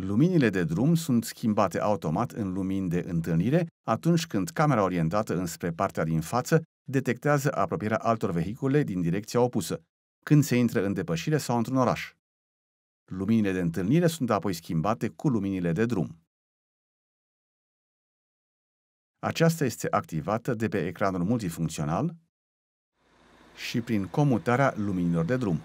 Luminile de drum sunt schimbate automat în lumini de întâlnire atunci când camera orientată înspre partea din față detectează apropierea altor vehicule din direcția opusă, când se intră în depășire sau într-un oraș. Luminile de întâlnire sunt apoi schimbate cu luminile de drum. Aceasta este activată de pe ecranul multifuncțional și prin comutarea luminilor de drum.